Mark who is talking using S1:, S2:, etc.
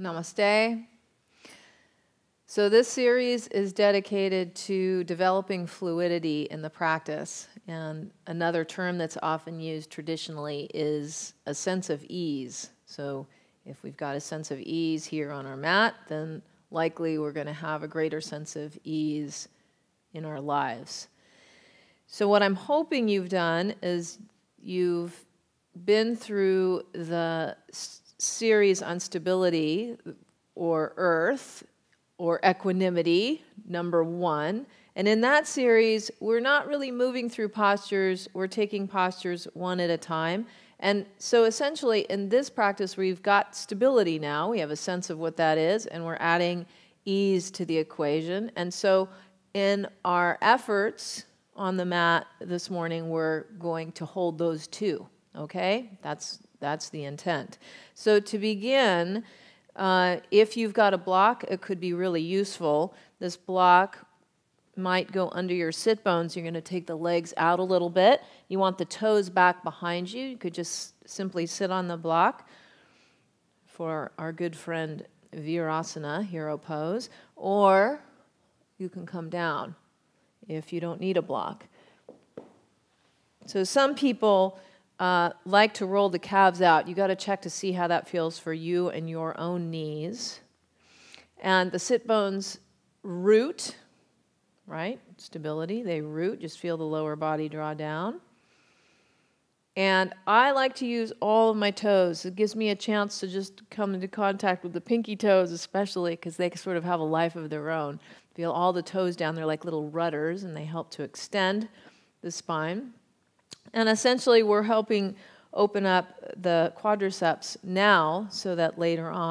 S1: Namaste. So, this series is dedicated to developing fluidity in the practice. And another term that's often used traditionally is a sense of ease. So, if we've got a sense of ease here on our mat, then likely we're going to have a greater sense of ease in our lives. So, what I'm hoping you've done is you've been through the series on stability or earth or equanimity, number one. And in that series, we're not really moving through postures, we're taking postures one at a time. And so essentially, in this practice, we've got stability now, we have a sense of what that is, and we're adding ease to the equation. And so, in our efforts on the mat this morning, we're going to hold those two, okay? That's that's the intent. So to begin, uh, if you've got a block, it could be really useful. This block might go under your sit bones. You're going to take the legs out a little bit. You want the toes back behind you. You could just simply sit on the block for our good friend Virasana, hero pose, or you can come down if you don't need a block. So some people uh, like to roll the calves out. You got to check to see how that feels for you and your own knees. And the sit bones root, right? Stability. They root. Just feel the lower body draw down. And I like to use all of my toes. It gives me a chance to just come into contact with the pinky toes, especially because they sort of have a life of their own. Feel all the toes down. They're like little rudders and they help to extend the spine. And essentially, we're helping open up the quadriceps now so that later on